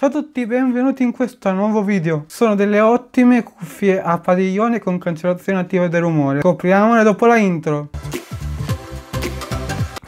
Ciao a tutti, benvenuti in questo nuovo video. Sono delle ottime cuffie a padiglione con cancellazione attiva del rumore. Scopriamole dopo la intro.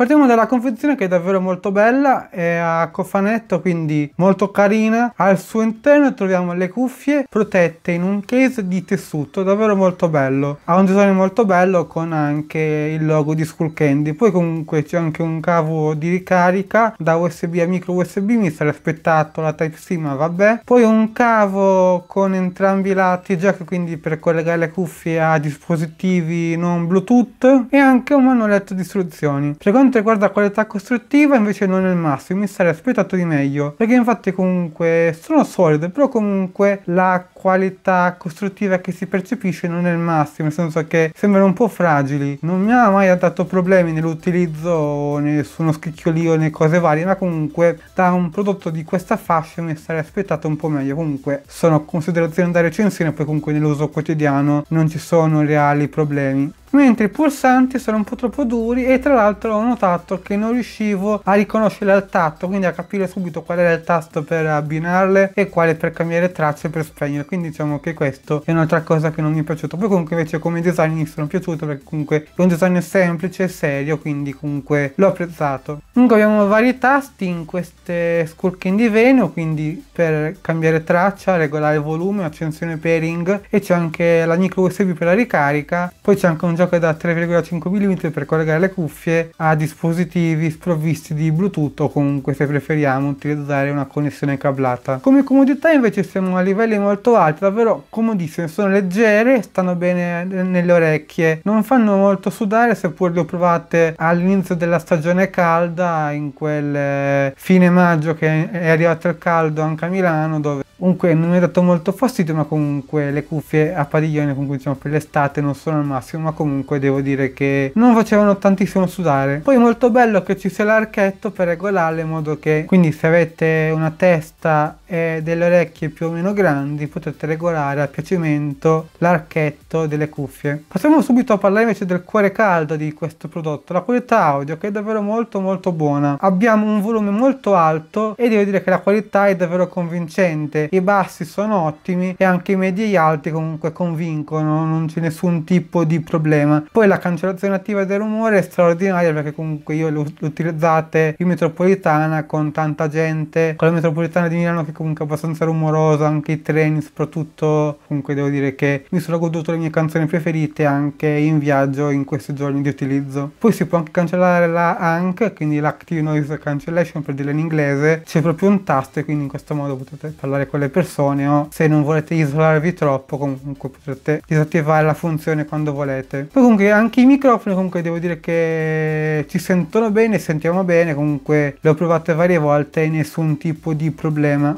Partiamo dalla confezione che è davvero molto bella, è a cofanetto quindi molto carina. Al suo interno troviamo le cuffie protette in un case di tessuto, davvero molto bello. Ha un design molto bello con anche il logo di Skull Candy. Poi comunque c'è anche un cavo di ricarica da USB a micro USB, mi sarei aspettato la Type-C ma vabbè. Poi un cavo con entrambi i lati jack quindi per collegare le cuffie a dispositivi non Bluetooth e anche un manualetto di istruzioni. Per quanto riguarda qualità costruttiva invece non è il massimo, mi sarei aspettato di meglio, perché infatti comunque sono solide, però comunque la qualità costruttiva che si percepisce non è il massimo, nel senso che sembrano un po' fragili. Non mi ha mai dato problemi nell'utilizzo, nessuno scricchiolio né cose varie, ma comunque da un prodotto di questa fascia mi sarei aspettato un po' meglio. Comunque sono considerazioni da recensione, poi comunque nell'uso quotidiano non ci sono reali problemi mentre i pulsanti sono un po' troppo duri e tra l'altro ho notato che non riuscivo a riconoscerli al tatto quindi a capire subito qual era il tasto per abbinarle e quale per cambiare tracce per spegnere quindi diciamo che questo è un'altra cosa che non mi è piaciuto poi comunque invece come design mi sono piaciuto perché comunque è un design semplice e serio quindi comunque l'ho apprezzato Comunque abbiamo vari tasti in queste sculking di Veno, quindi per cambiare traccia, regolare volume, accensione pairing e c'è anche la micro USB per la ricarica, poi c'è anche un gioco da 3,5 mm per collegare le cuffie a dispositivi sprovvisti di Bluetooth o comunque se preferiamo utilizzare una connessione cablata. Come comodità invece siamo a livelli molto alti, davvero comodissime, sono leggere, e stanno bene nelle orecchie, non fanno molto sudare seppur le ho provate all'inizio della stagione calda ricorda in quel eh, fine maggio che è arrivato il caldo anche a Milano dove comunque non mi ha dato molto fastidio ma comunque le cuffie a padiglione comunque diciamo per l'estate non sono al massimo ma comunque devo dire che non facevano tantissimo sudare poi molto bello che ci sia l'archetto per regolarle in modo che quindi se avete una testa e delle orecchie più o meno grandi potete regolare a piacimento l'archetto delle cuffie passiamo subito a parlare invece del cuore caldo di questo prodotto la qualità audio che è davvero molto molto buona abbiamo un volume molto alto e devo dire che la qualità è davvero convincente i bassi sono ottimi e anche i medi e gli alti comunque convincono, non c'è nessun tipo di problema. Poi la cancellazione attiva del rumore è straordinaria perché comunque io l'ho utilizzata in metropolitana con tanta gente, con la metropolitana di Milano che comunque è abbastanza rumorosa, anche i treni soprattutto, comunque devo dire che mi sono goduto le mie canzoni preferite anche in viaggio in questi giorni di utilizzo. Poi si può anche cancellare la ANC, quindi l'Active Noise Cancellation per dirla in inglese, c'è proprio un tasto e quindi in questo modo potete parlare con le persone o se non volete isolarvi troppo comunque potrete disattivare la funzione quando volete. Poi comunque anche i microfoni comunque devo dire che ci sentono bene, sentiamo bene, comunque le ho provate varie volte e nessun tipo di problema.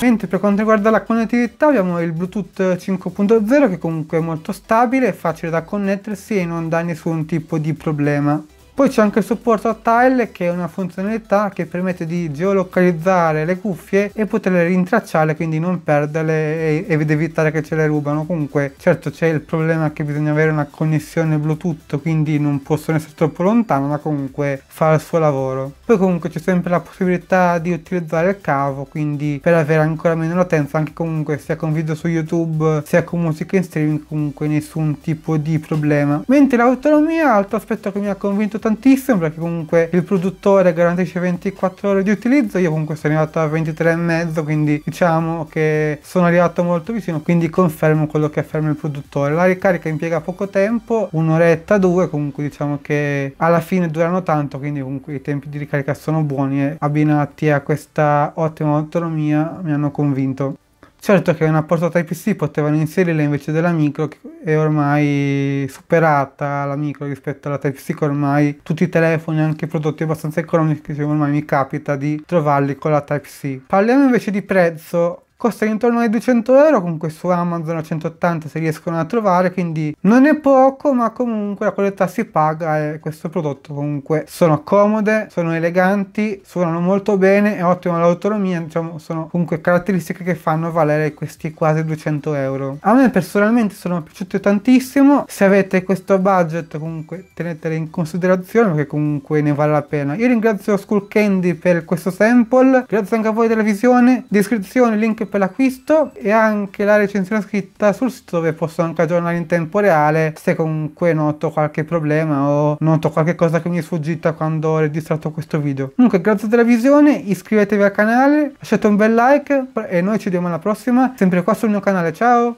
Mentre per quanto riguarda la connettività abbiamo il Bluetooth 5.0 che comunque è molto stabile, facile da connettersi e non dà nessun tipo di problema. Poi c'è anche il supporto a tile che è una funzionalità che permette di geolocalizzare le cuffie e poterle rintracciare quindi non perderle ed evitare che ce le rubano. Comunque certo c'è il problema che bisogna avere una connessione Bluetooth quindi non possono essere troppo lontano ma comunque fa il suo lavoro. Poi comunque c'è sempre la possibilità di utilizzare il cavo quindi per avere ancora meno latenza anche comunque sia con video su YouTube sia con musica in streaming comunque nessun tipo di problema. Mentre l'autonomia altro aspetto che mi ha convinto importantissimo perché comunque il produttore garantisce 24 ore di utilizzo, io comunque sono arrivato a 23,5, quindi diciamo che sono arrivato molto vicino, quindi confermo quello che afferma il produttore. La ricarica impiega poco tempo, un'oretta, due, comunque diciamo che alla fine durano tanto, quindi comunque i tempi di ricarica sono buoni e abbinati a questa ottima autonomia mi hanno convinto. Certo che una porta Type-C potevano inserirla invece della micro è ormai superata la micro rispetto alla Type-C che ormai tutti i telefoni, anche prodotti abbastanza economici, ormai mi capita di trovarli con la Type-C. Parliamo invece di prezzo, costa intorno ai 200 euro comunque su Amazon a 180 se riescono a trovare quindi non è poco ma comunque la qualità si paga e questo prodotto comunque sono comode sono eleganti suonano molto bene e ottima l'autonomia diciamo sono comunque caratteristiche che fanno valere questi quasi 200 euro a me personalmente sono piaciute tantissimo se avete questo budget comunque tenetele in considerazione perché comunque ne vale la pena io ringrazio Skull Candy per questo sample grazie anche a voi della visione descrizione link anche per l'acquisto e anche la recensione scritta sul sito dove posso anche aggiornare in tempo reale se comunque noto qualche problema o noto qualche cosa che mi è sfuggita quando ho registrato questo video. Comunque grazie della visione, iscrivetevi al canale, lasciate un bel like e noi ci vediamo alla prossima, sempre qua sul mio canale, ciao!